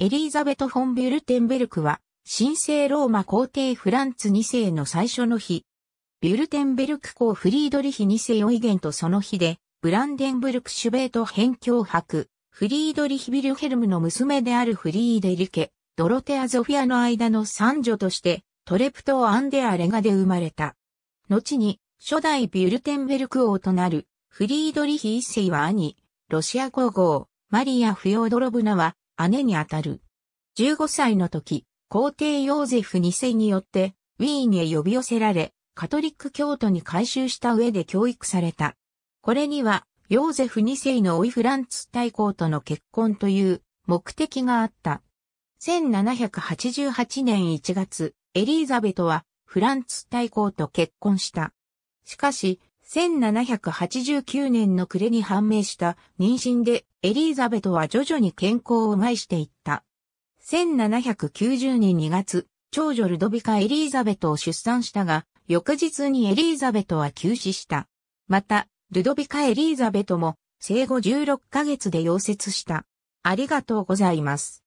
エリーザベト・フォン・ビュルテンベルクは、神聖ローマ皇帝フランツ2世の最初の日、ビュルテンベルク公フリードリヒ2世オイゲとその日で、ブランデンブルク・シュベート辺境博、フリードリヒ・ビルヘルムの娘であるフリーデリケ、ドロテア・ゾフィアの間の三女として、トレプト・アンデア・レガで生まれた。後に、初代ビュルテンベルク王となる、フリードリヒ一世は兄、ロシア皇后、マリア・フヨードロブナは、姉にあたる。15歳の時、皇帝ヨーゼフ2世によってウィーンへ呼び寄せられ、カトリック教徒に改修した上で教育された。これには、ヨーゼフ2世のオイフランツ大公との結婚という目的があった。1788年1月、エリーザベトはフランツ大公と結婚した。しかし、1789年の暮れに判明した妊娠でエリーザベトは徐々に健康を害していった。1790年2月、長女ルドビカ・エリーザベトを出産したが、翌日にエリーザベトは急死した。また、ルドビカ・エリーザベトも生後16ヶ月で溶接した。ありがとうございます。